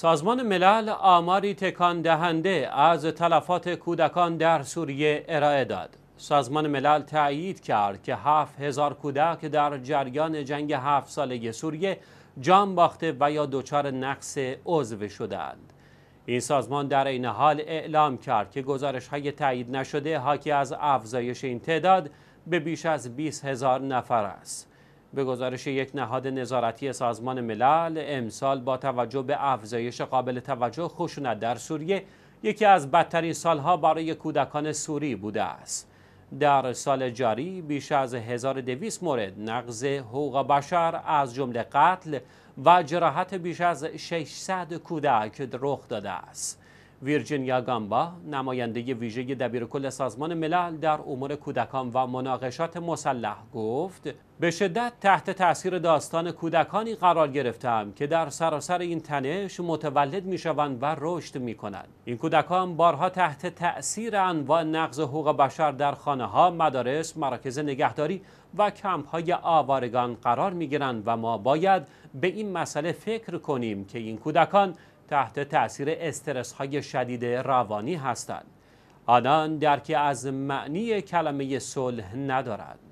سازمان ملل آماری تکان دهنده از تلفات کودکان در سوریه ارائه داد. سازمان ملل تأیید کرد که هزار کودک در جریان جنگ 7 ساله سوریه جان باخته و یا دچار نقص عضو شدند. این سازمان در این حال اعلام کرد که گزارش های نشده حاکی از افزایش این تعداد به بیش از 20 هزار نفر است. به گزارش یک نهاد نظارتی سازمان ملل امسال با توجه به افزایش قابل توجه خشونت در سوریه یکی از بدترین سالها برای کودکان سوری بوده است در سال جاری بیش از 1200 مورد نقض حقوق بشر از جمله قتل و جراحت بیش از 600 کودک رخ داده است ویرجینیا گامبا نماینده ویژه دبیرکل سازمان ملل در امور کودکان و مناقشات مسلح گفت به شدت تحت تاثیر داستان کودکانی قرار گرفتم که در سراسر این تنش متولد می شوند و رشد می کنند. این کودکان بارها تحت تاثیر انواع نقض حقوق بشر در خانه ها، مدارس، مراکز نگهداری و کمپ های آوارگان قرار می گیرند و ما باید به این مسئله فکر کنیم که این کودکان تحت تأثیر استرس های شدید روانی هستند آنان درکی از معنی کلمه صلح ندارند